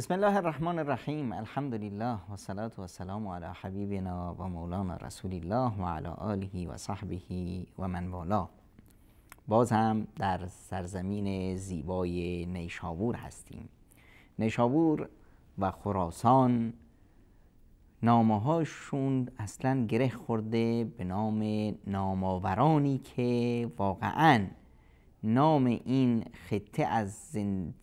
بسم الله الرحمن الرحیم الحمد لله و صلاة و سلام علی حبیبنا و مولانا رسول الله و علی آله و صحبه و من والا باز هم در سرزمین زیبای نیشابور هستیم نیشابور و خراسان نامه هاشون اصلا گره خورده به نام ناماورانی که واقعا نام این خطه از, زند...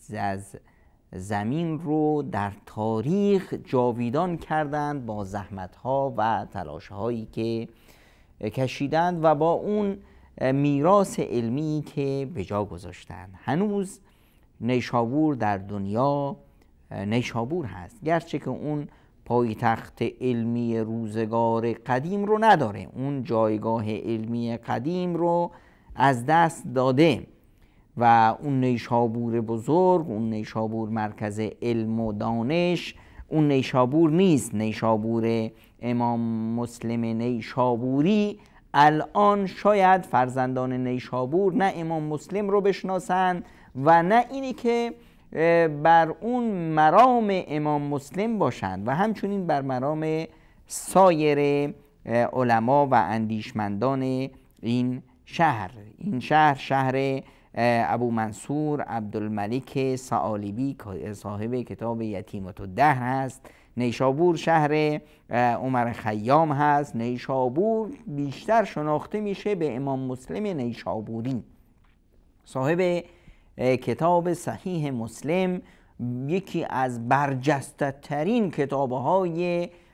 زمین رو در تاریخ جاویدان کردند با زحمت ها و تلاش هایی که کشیدند و با اون میراث علمی که به جا گذاشتند هنوز نیشابور در دنیا نیشابور هست گرچه که اون پایتخت علمی روزگار قدیم رو نداره اون جایگاه علمی قدیم رو از دست داده و اون نیشابور بزرگ اون نیشابور مرکز علم و دانش اون نیشابور نیست نیشابور امام مسلم نیشابوری الان شاید فرزندان نیشابور نه امام مسلم رو بشناسند و نه اینی که بر اون مرام امام مسلم باشند و همچنین بر مرام سایر علما و اندیشمندان این شهر این شهر شهر ابو منصور عبدالملک سعالیبی صاحب کتاب یتیمت دهر هست نیشابور شهر عمر خیام هست نیشابور بیشتر شناخته میشه به امام مسلم نیشابوری صاحب کتاب صحیح مسلم یکی از برجسته ترین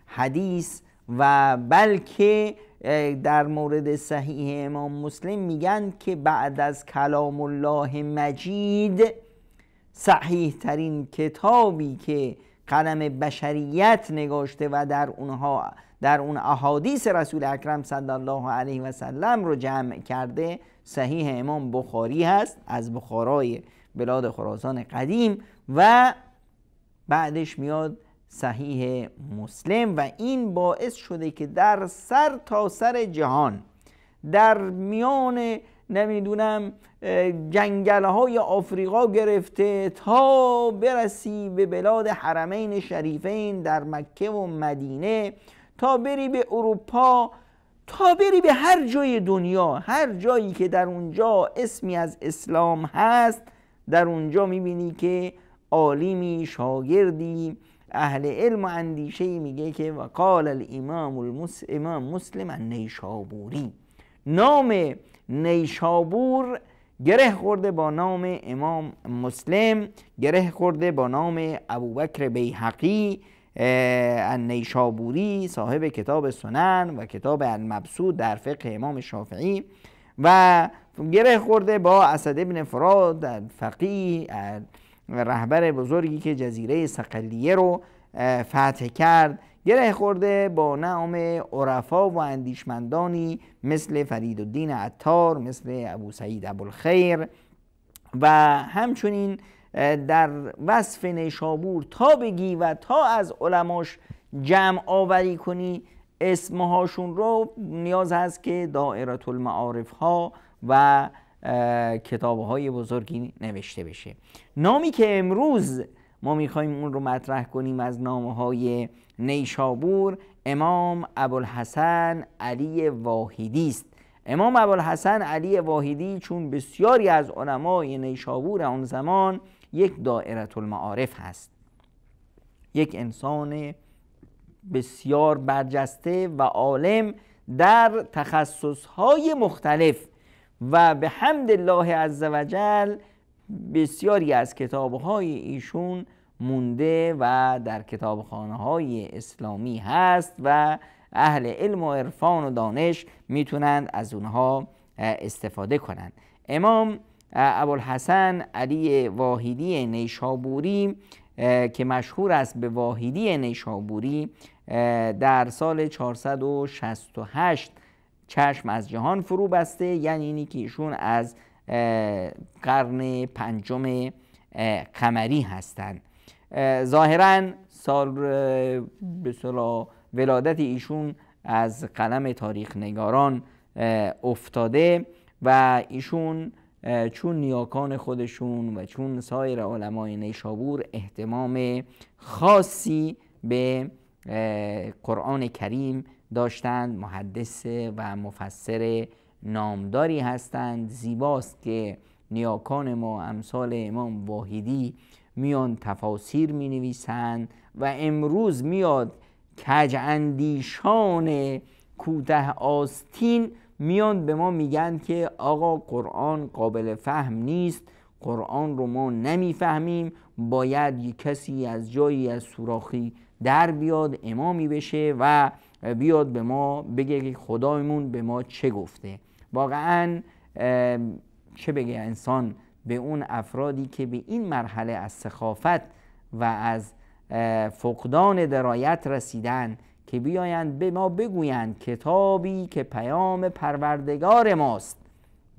حدیث و بلکه در مورد صحیح امام مسلم میگن که بعد از کلام الله مجید صحیح ترین کتابی که قلم بشریت نگاشته و در اونها در اون احادیث رسول اکرم صلی الله علیه و سلم رو جمع کرده صحیح امام بخاری هست از بخارای بلاد خراسان قدیم و بعدش میاد صحیح مسلم و این باعث شده که در سر تا سر جهان در میان نمیدونم جنگل های آفریقا گرفته تا برسی به بلاد حرمین شریفین در مکه و مدینه تا بری به اروپا تا بری به هر جای دنیا هر جایی که در اونجا اسمی از اسلام هست در اونجا میبینی که عالمی شاگردی اهل علم و اندیشه میگه که و قال الامام المس... امام مسلم نیشابوری نام نیشابور گره خورده با نام امام مسلم گره خورده با نام ابوبکر بیحقی نیشابوری صاحب کتاب سنن و کتاب المبسود در فقه امام شافعی و گره خورده با اسد ابن فراد فقی. رهبر بزرگی که جزیره سقلیه رو فتح کرد گره خورده با نام عرفا و اندیشمندانی مثل فرید الدین عطار مثل ابو سعید ابوالخیر و همچنین در وصف نیشابور تا بگی و تا از علماش جمع آوری کنی اسمهاشون رو نیاز هست که دائرت المعارف ها و کتابهای بزرگی نوشته بشه نامی که امروز ما میخوایم اون رو مطرح کنیم از نامه های نیشابور امام ابوالحسن علی واحدی است امام ابوالحسن علی واحدی چون بسیاری از علمای نیشابور آن زمان یک دائره المعارف هست یک انسان بسیار برجسته و عالم در تخصصهای مختلف و به حمد الله عزوجل بسیاری از کتابهای ایشون مونده و در کتابخانه های اسلامی هست و اهل علم و عرفان و دانش میتونند از اونها استفاده کنند امام ابوالحسن علی واحدی نیشابوری که مشهور است به واحدی نیشابوری در سال 468 چشم از جهان فرو بسته یعنی اینی که ایشون از قرن پنجم قمری هستند ظاهرا سال به ولادت ایشون از قلم تاریخ نگاران افتاده و ایشون چون نیاکان خودشون و چون سایر علمای نیشابور احتمام خاصی به قرآن کریم داشتند محدث و مفسر نامداری هستند زیباست که نیاکان ما امثال امام واحدی میان تفاسیر می نویسند و امروز میاد کج اندیشان کوته آستین میان به ما میگن که آقا قرآن قابل فهم نیست قرآن رو ما نمیفهمیم باید یک کسی از جایی از سوراخی در بیاد امامی بشه و بیاد به ما بگه که خدایمون به ما چه گفته واقعا چه بگه انسان به اون افرادی که به این مرحله از سخافت و از فقدان درایت رسیدن که بیایند به ما بگویند کتابی که پیام پروردگار ماست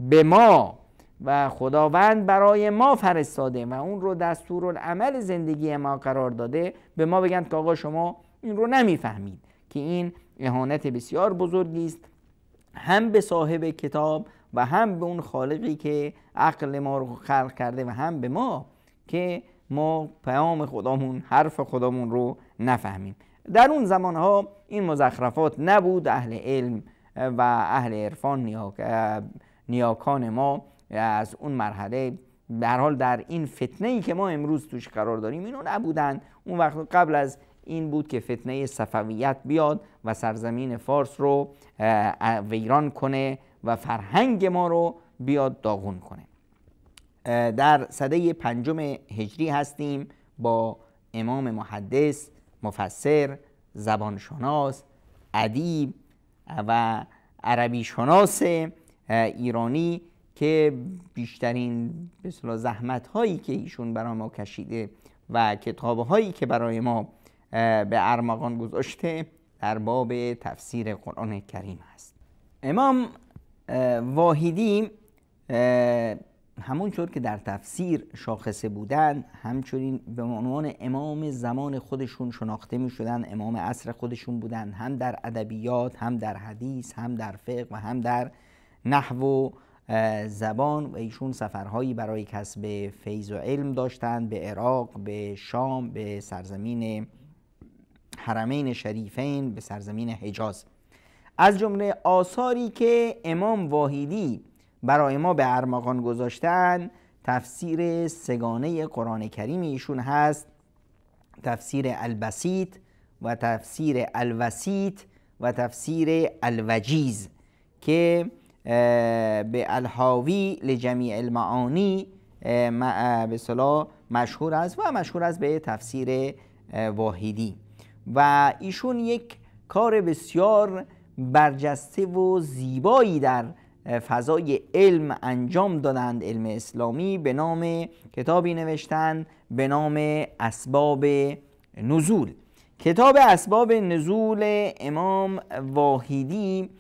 به ما و خداوند برای ما فرستاده و اون رو دستورالعمل زندگی ما قرار داده به ما بگن که آقا شما این رو نمیفهمید که این اهانت بسیار بزرگی است هم به صاحب کتاب و هم به اون خالقی که عقل ما رو خلق کرده و هم به ما که ما پیام خدامون حرف خدامون رو نفهمیم در اون زمانها این مزخرفات نبود اهل علم و اهل عرفان نیاکان ما از اون مرحله در حال در این فتنه ای که ما امروز توش قرار داریم اینو نبودند اون وقت قبل از این بود که فتنه صفویت بیاد و سرزمین فارس رو ویران کنه و فرهنگ ما رو بیاد داغون کنه در صده پنجم هجری هستیم با امام محدث مفسر زبانشناس ادیب و عربی ایرانی که بیشترین زحمت هایی که ایشون برای ما کشیده و کتاب هایی که برای ما به ارمغان گذاشته در باب تفسیر قرآن کریم است امام واحدی همونطور که در تفسیر شاخصه بودن همچنین به عنوان امام زمان خودشون شناخته می شدن امام عصر خودشون بودند، هم در ادبیات هم در حدیث هم در فقه و هم در نحو و زبان و ایشون سفرهایی برای کسب فیض و علم داشتند به عراق به شام به سرزمین حرمین شریفین به سرزمین حجاز از جمله آثاری که امام واحدی برای ما به ارمغان گذاشتن تفسیر سگانه قرآن کریم ایشون هست تفسیر البسیط و تفسیر الوسیط و تفسیر الوجیز که به الحاوی لجمیع المعانی به مشهور است و مشهور است به تفسیر واحدی و ایشون یک کار بسیار برجسته و زیبایی در فضای علم انجام دادند علم اسلامی به نام کتابی نوشتن به نام اسباب نزول کتاب اسباب نزول امام واحدی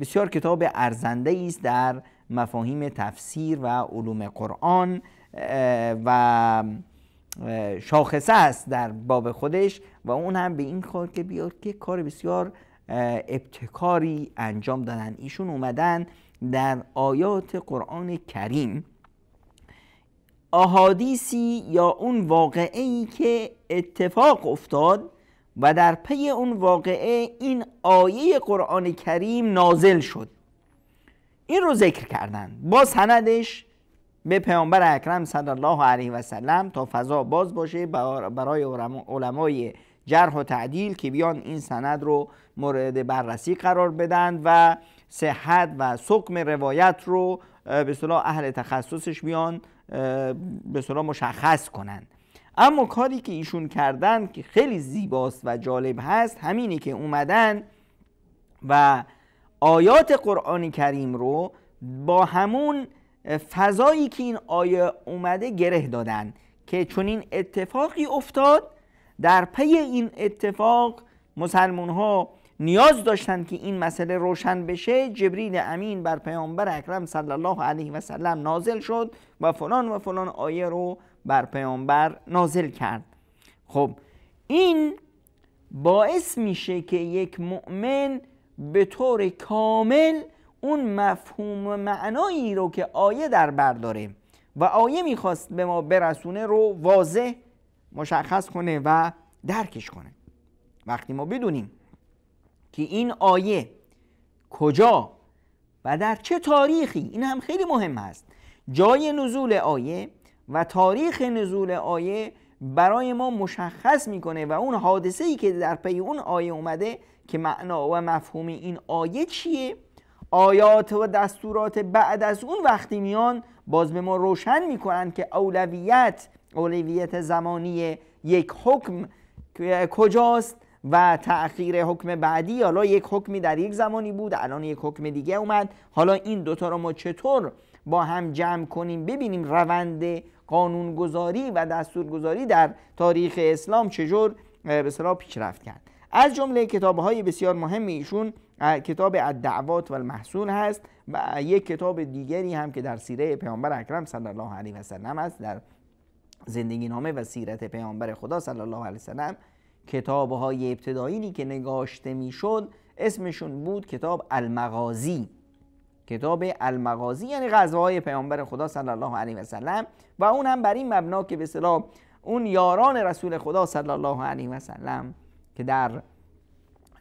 بسیار کتاب ارزنده است در مفاهیم تفسیر و علوم قرآن و شاخصه است در باب خودش و اون هم به این کار که بیاد که کار بسیار ابتکاری انجام دادن ایشون اومدن در آیات قرآن کریم احادیثی یا اون واقعه ای که اتفاق افتاد و در پی اون واقعه این آیه قرآن کریم نازل شد این رو ذکر کردن با سندش به پیامبر اکرم صلی الله علیه و سلم تا فضا باز باشه برای علمای جرح و تعدیل که بیان این سند رو مورد بررسی قرار بدن و صحت و سکم روایت رو به صلاح اهل تخصصش بیان به صلاح مشخص کنند اما کاری که ایشون کردن که خیلی زیباست و جالب هست همینی که اومدن و آیات قرآن کریم رو با همون فضایی که این آیه اومده گره دادن که چون این اتفاقی افتاد در پی این اتفاق مسلمان ها نیاز داشتند که این مسئله روشن بشه جبریل امین بر پیامبر اکرم صلی الله علیه و سلم نازل شد و فلان و فلان آیه رو بر پیامبر نازل کرد خب این باعث میشه که یک مؤمن به طور کامل اون مفهوم معنایی رو که آیه در بر داره و آیه میخواست به ما برسونه رو واضح مشخص کنه و درکش کنه وقتی ما بدونیم که این آیه کجا و در چه تاریخی این هم خیلی مهم هست جای نزول آیه و تاریخ نزول آیه برای ما مشخص میکنه و اون حادثه ای که در پی اون آیه اومده که معنا و مفهوم این آیه چیه آیات و دستورات بعد از اون وقتی میان باز به ما روشن میکنن که اولویت اولویت زمانی یک حکم کجاست و تأخیر حکم بعدی حالا یک حکمی در یک زمانی بود الان یک حکم دیگه اومد حالا این دوتا رو ما چطور با هم جمع کنیم ببینیم روند قانونگذاری و دستورگذاری در تاریخ اسلام چجور به پیشرفت کرد از جمله کتابهای بسیار مهم ایشون کتاب الدعوات و المحصول هست و یک کتاب دیگری هم که در سیره پیامبر اکرم صلی الله علیه و سلم است در زندگی نامه و سیرت پیامبر خدا صلی الله علیه و سلم کتاب های ابتدایی که نگاشته میشد اسمشون بود کتاب المغازی کتاب المغازی یعنی غزوه پیامبر خدا صلی الله علیه و سلم و اون هم بر این مبنا که به اون یاران رسول خدا صلی الله علیه و سلم که در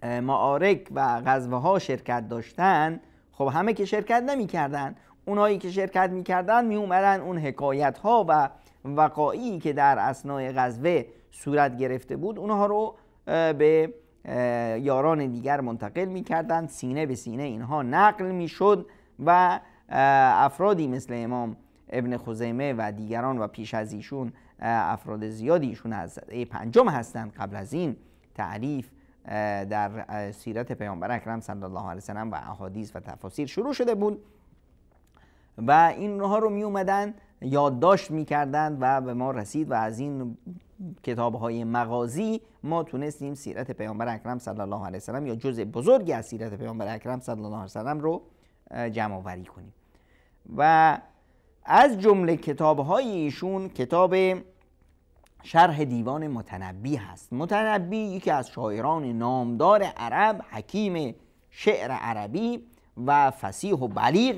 معارک و غزوه ها شرکت داشتن خب همه که شرکت کردن اونایی که شرکت کردن می اومدن اون حکایت ها و وقایی که در اسنای غزوه صورت گرفته بود اونها رو به یاران دیگر منتقل میکردند سینه به سینه اینها نقل میشد و افرادی مثل امام ابن خزیمه و دیگران و پیش از ایشون افراد زیادی ایشون از پنجم هستند قبل از این تعریف در سیرت پیامبر اکرم صلی الله علیه وسلم و احادیث و تفاسیر شروع شده بود و این ها رو می اومدن یادداشت میکردند و به ما رسید و از این کتاب های مغازی ما تونستیم سیرت پیامبر اکرم صلی الله علیه وسلم یا جزء بزرگی از سیرت پیامبر اکرم صلی الله علیه وسلم رو جمع کنیم و از جمله کتاب های ایشون کتاب شرح دیوان متنبی هست متنبی یکی از شاعران نامدار عرب حکیم شعر عربی و فسیح و بلیغ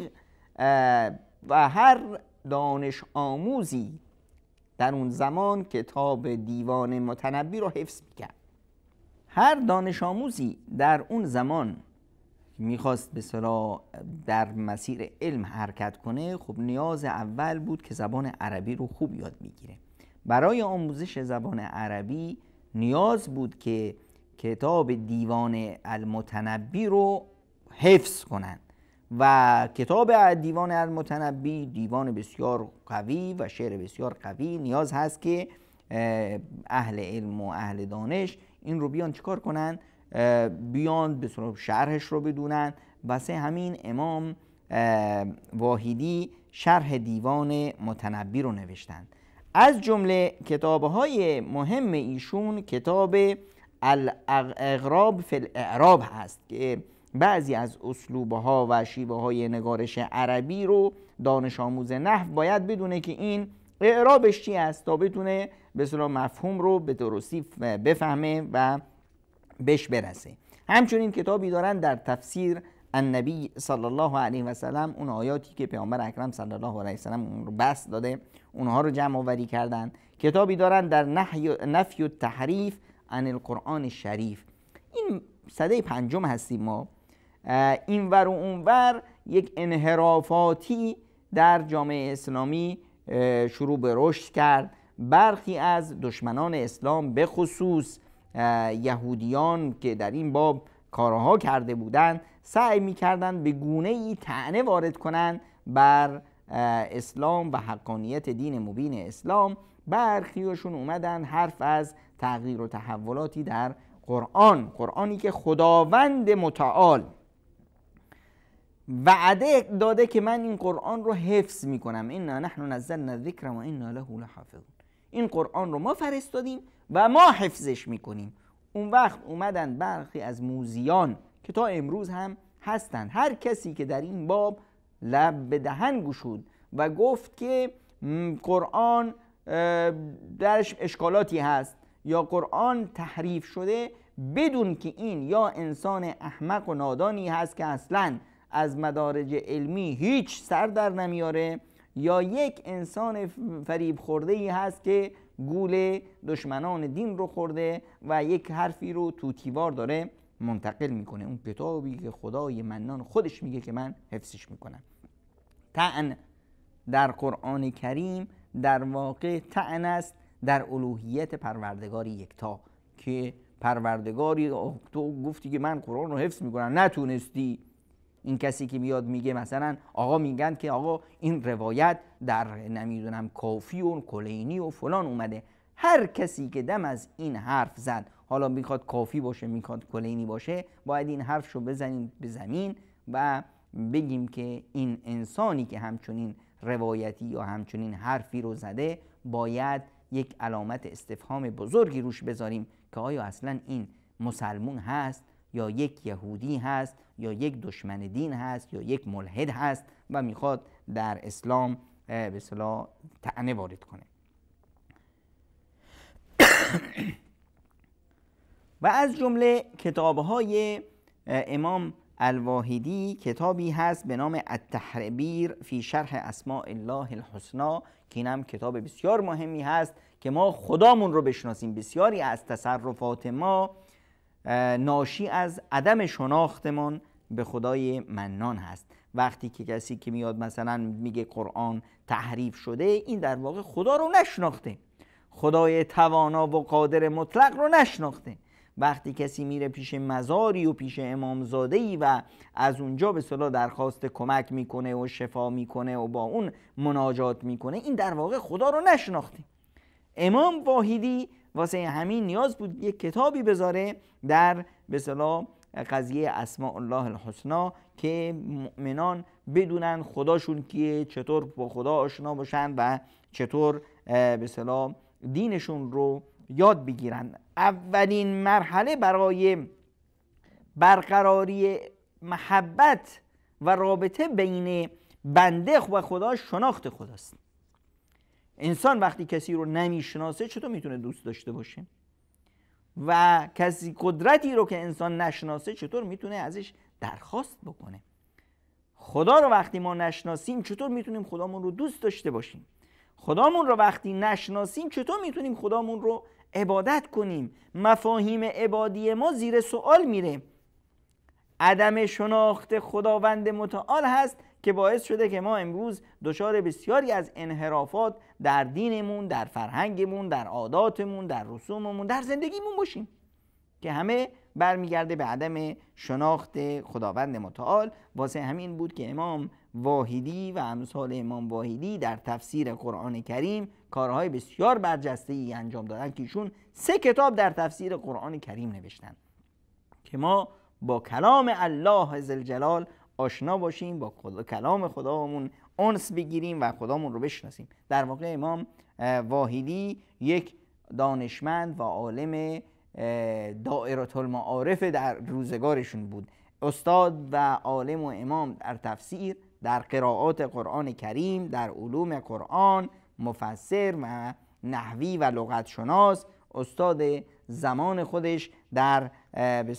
و هر دانش آموزی در اون زمان کتاب دیوان متنبی رو حفظ میکرد هر دانش آموزی در اون زمان میخواست به صلاح در مسیر علم حرکت کنه خب نیاز اول بود که زبان عربی رو خوب یاد میگیره برای آموزش زبان عربی نیاز بود که کتاب دیوان المتنبی رو حفظ کنند و کتاب دیوان المتنبی دیوان بسیار قوی و شعر بسیار قوی نیاز هست که اهل علم و اهل دانش این رو بیان چیکار کنند بیان به شرحش رو بدونن واسه همین امام واحدی شرح دیوان متنبی رو نوشتند از جمله کتابهای مهم ایشون کتاب الاغراب فی الاعراب هست که بعضی از اسلوبه ها و شیوه های نگارش عربی رو دانش آموز نحو باید بدونه که این اعرابش چی است تا بتونه به مفهوم رو به درستی بفهمه و بهش برسه همچنین کتابی دارن در تفسیر النبی صلی الله علیه و سلم اون آیاتی که پیامبر اکرم صلی الله علیه و سلم اون رو بس داده اونها رو جمع آوری کردن کتابی دارن در نفی و تحریف عن القرآن شریف این صده پنجم هستیم ما این ور و اون ور یک انحرافاتی در جامعه اسلامی شروع به رشد کرد برخی از دشمنان اسلام به خصوص یهودیان که در این باب کارها کرده بودند سعی میکردند به گونه ای تعنه وارد کنند بر اسلام و حقانیت دین مبین اسلام برخیشون اومدن حرف از تغییر و تحولاتی در قرآن قرآنی که خداوند متعال وعده داده که من این قرآن رو حفظ میکنم اینا نحن نزلنا الذکر و اینا له لحافظون این قرآن رو ما فرستادیم و ما حفظش میکنیم اون وقت اومدن برخی از موزیان که تا امروز هم هستند هر کسی که در این باب لب به دهن گشود و گفت که قرآن درش اشکالاتی هست یا قرآن تحریف شده بدون که این یا انسان احمق و نادانی هست که اصلا از مدارج علمی هیچ سر در نمیاره یا یک انسان فریب خورده ای هست که گول دشمنان دین رو خورده و یک حرفی رو تو تیوار داره منتقل میکنه اون کتابی که خدای منان خودش میگه که من حفظش میکنم تعن در قرآن کریم در واقع تعن است در الوهیت پروردگاری یکتا که پروردگاری تو گفتی که من قرآن رو حفظ میکنم نتونستی این کسی که میاد میگه مثلا آقا میگن که آقا این روایت در نمیدونم کافی و کلینی و فلان اومده هر کسی که دم از این حرف زد حالا میخواد کافی باشه میخواد کلینی باشه باید این حرف رو بزنیم به زمین و بگیم که این انسانی که همچنین روایتی یا همچنین حرفی رو زده باید یک علامت استفهام بزرگی روش بذاریم که آیا اصلا این مسلمون هست یا یک یهودی هست یا یک دشمن دین هست یا یک ملحد هست و میخواد در اسلام به صلاح تعنه وارد کنه و از جمله کتابهای امام الواحدی کتابی هست به نام التحربیر فی شرح اسماء الله الحسنا که این کتاب بسیار مهمی هست که ما خدامون رو بشناسیم بسیاری از تصرفات ما ناشی از عدم شناختمان به خدای منان هست وقتی که کسی که میاد مثلا میگه قرآن تحریف شده این در واقع خدا رو نشناخته خدای توانا و قادر مطلق رو نشناخته وقتی کسی میره پیش مزاری و پیش امامزاده ای و از اونجا به صلا درخواست کمک میکنه و شفا میکنه و با اون مناجات میکنه این در واقع خدا رو نشناخته امام واحدی واسه همین نیاز بود یک کتابی بذاره در به قضیه اسماء الله الحسنا که مؤمنان بدونن خداشون کیه چطور با خدا آشنا باشن و چطور به دینشون رو یاد بگیرن اولین مرحله برای برقراری محبت و رابطه بین بنده و خدا شناخت خداست انسان وقتی کسی رو نمیشناسه چطور میتونه دوست داشته باشه و کسی قدرتی رو که انسان نشناسه چطور میتونه ازش درخواست بکنه خدا رو وقتی ما نشناسیم چطور میتونیم خدامون رو دوست داشته باشیم خدامون رو وقتی نشناسیم چطور میتونیم خدامون رو عبادت کنیم مفاهیم عبادی ما زیر سوال میره عدم شناخت خداوند متعال هست که باعث شده که ما امروز دچار بسیاری از انحرافات در دینمون در فرهنگمون در عاداتمون در رسوممون در زندگیمون باشیم که همه برمیگرده به عدم شناخت خداوند متعال واسه همین بود که امام واحدی و امثال امام واحدی در تفسیر قرآن کریم کارهای بسیار برجسته ای انجام دادن که ایشون سه کتاب در تفسیر قرآن کریم نوشتن که ما با کلام الله زلجلال آشنا باشیم با خدا، کلام خدامون انس بگیریم و خدامون رو بشناسیم در واقع امام واحدی یک دانشمند و عالم دائرات المعارف در روزگارشون بود استاد و عالم و امام در تفسیر در قرائات قرآن کریم در علوم قرآن مفسر و نحوی و لغت شناس استاد زمان خودش در به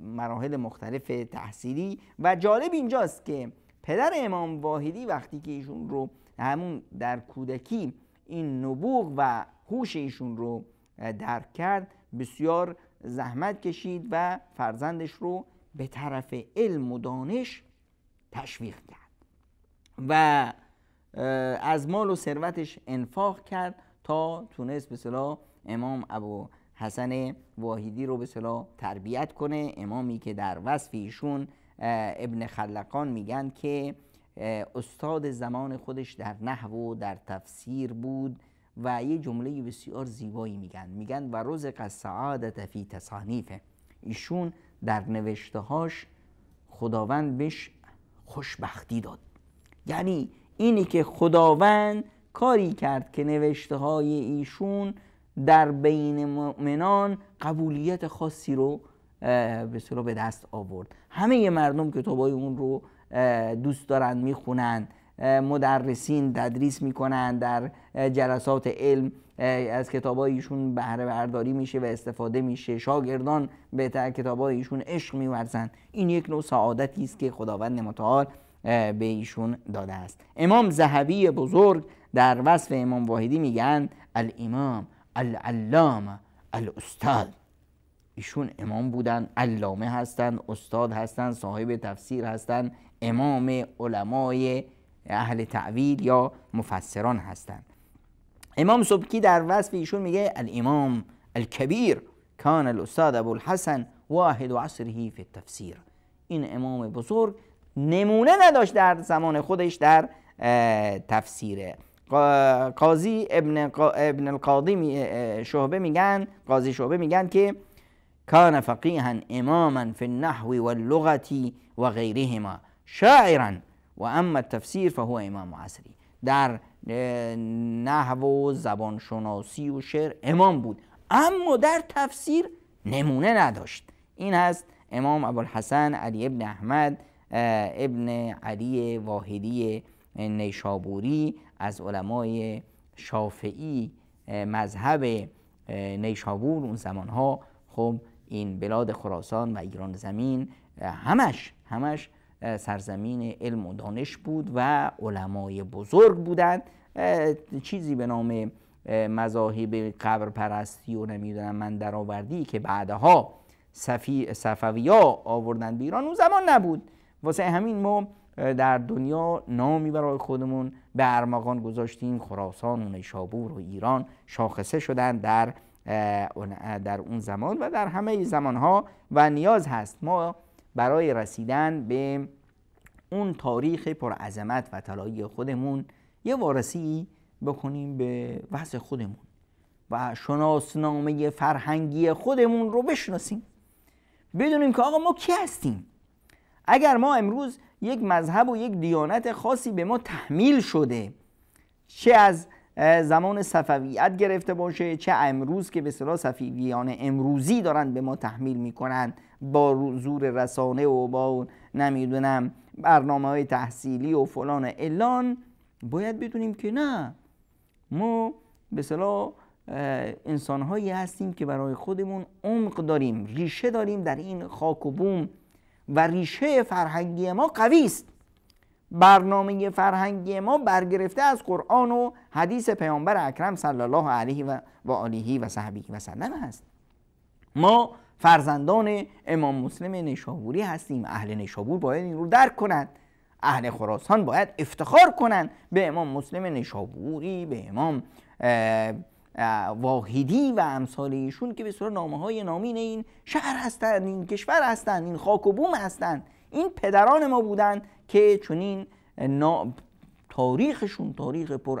مراحل مختلف تحصیلی و جالب اینجاست که پدر امام واحدی وقتی که ایشون رو همون در کودکی این نبوغ و هوش ایشون رو درک کرد بسیار زحمت کشید و فرزندش رو به طرف علم و دانش تشویق کرد و از مال و ثروتش انفاق کرد تا تونست به صلا امام ابو حسن واحدی رو به صلاح تربیت کنه امامی که در وصف ایشون ابن خلقان میگن که استاد زمان خودش در نحو و در تفسیر بود و یه جمله بسیار زیبایی میگن میگن و رزق سعادت فی تصانیفه ایشون در نوشته هاش خداوند بهش خوشبختی داد یعنی اینی که خداوند کاری کرد که نوشته های ایشون در بین مؤمنان قبولیت خاصی رو به صلاح به دست آورد همه مردم کتابای اون رو دوست دارن میخونن مدرسین تدریس میکنن در جلسات علم از کتابایشون بهره برداری میشه و استفاده میشه شاگردان به کتابایشون عشق میورزن این یک نوع سعادتی است که خداوند متعال به ایشون داده است امام زهبی بزرگ در وصف امام واحدی میگن الامام العلامه الاستاد ایشون امام بودن علامه هستند استاد هستند صاحب تفسیر هستند امام علمای اهل تعویل یا مفسران هستند امام صبکی در وصف ایشون میگه الامام الکبیر کان الاستاد ابو الحسن واحد و عصره فی التفسیر این امام بزرگ نمونه نداشت در زمان خودش در تفسیره قاضی ابن, قا ابن القاضی شعبه میگن قاضی شعبه میگن که کان فقیها اماما فی النحو لغتی و غیرهما شاعرا و اما التفسیر فهو امام عصری در نحو و شناسی و شعر امام بود اما در تفسیر نمونه نداشت این هست امام ابوالحسن علی ابن احمد ابن علی واحدی نیشابوری از علمای شافعی مذهب نیشابور اون زمان ها خب این بلاد خراسان و ایران زمین همش همش سرزمین علم و دانش بود و علمای بزرگ بودند چیزی به نام مذاهب قبر پرستی و نمیدونم من درآوردی که بعدها صفوی صفویا آوردن به ایران اون زمان نبود واسه همین ما در دنیا نامی برای خودمون به ارمغان گذاشتیم خراسان و نیشابور و ایران شاخصه شدن در در اون زمان و در همه زمان ها و نیاز هست ما برای رسیدن به اون تاریخ پرعظمت و طلایی خودمون یه وارسی بکنیم به وضع خودمون و شناسنامه فرهنگی خودمون رو بشناسیم بدونیم که آقا ما کی هستیم اگر ما امروز یک مذهب و یک دیانت خاصی به ما تحمیل شده چه از زمان صفویت گرفته باشه چه امروز که به صلاح امروزی دارن به ما تحمیل میکنن با زور رسانه و با نمیدونم برنامه های تحصیلی و فلان و الان باید بدونیم که نه ما به صلاح انسانهایی هستیم که برای خودمون عمق داریم ریشه داریم در این خاک و بوم و ریشه فرهنگی ما قوی است برنامه فرهنگی ما برگرفته از قرآن و حدیث پیامبر اکرم صلی الله علیه و, آله و صحبی و سلم است ما فرزندان امام مسلم نشابوری هستیم اهل نشابور باید این رو درک کنند اهل خراسان باید افتخار کنند به امام مسلم نشابوری به امام واحدی و امثال ایشون که به صورت نامه های نامین این شهر هستند این کشور هستند این خاک و بوم هستند این پدران ما بودند که چنین نا... تاریخشون تاریخ پر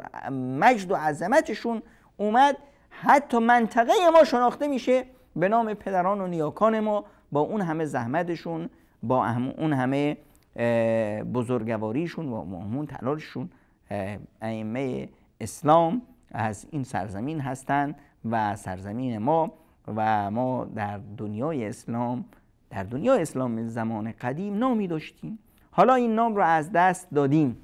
مجد و عظمتشون اومد حتی منطقه ما شناخته میشه به نام پدران و نیاکان ما با اون همه زحمتشون با اون همه بزرگواریشون و مهمون تلاششون ائمه اسلام از این سرزمین هستند و سرزمین ما و ما در دنیای اسلام در دنیای اسلام زمان قدیم نامی داشتیم حالا این نام رو از دست دادیم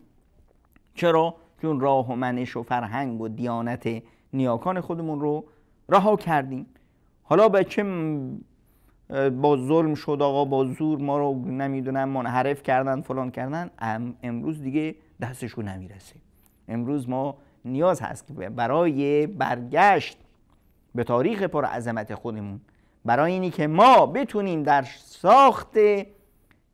چرا؟ چون راه و منش و فرهنگ و دیانت نیاکان خودمون رو رها کردیم حالا به چه با ظلم شد آقا با زور ما رو نمیدونم منحرف کردن فلان کردن امروز دیگه دستشون نمیرسه امروز ما نیاز هست که برای برگشت به تاریخ پر عظمت خودمون برای اینی که ما بتونیم در ساخت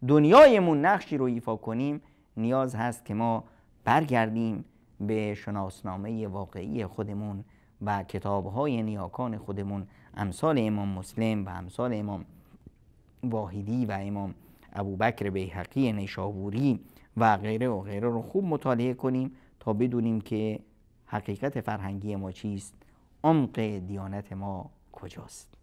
دنیایمون نقشی رو ایفا کنیم نیاز هست که ما برگردیم به شناسنامه واقعی خودمون و کتابهای نیاکان خودمون امثال امام مسلم و امثال امام واحدی و امام ابوبکر بیحقی نیشابوری و غیره و غیره رو خوب مطالعه کنیم تا بدونیم که حقیقت فرهنگی ما چیست عمق دیانت ما کجاست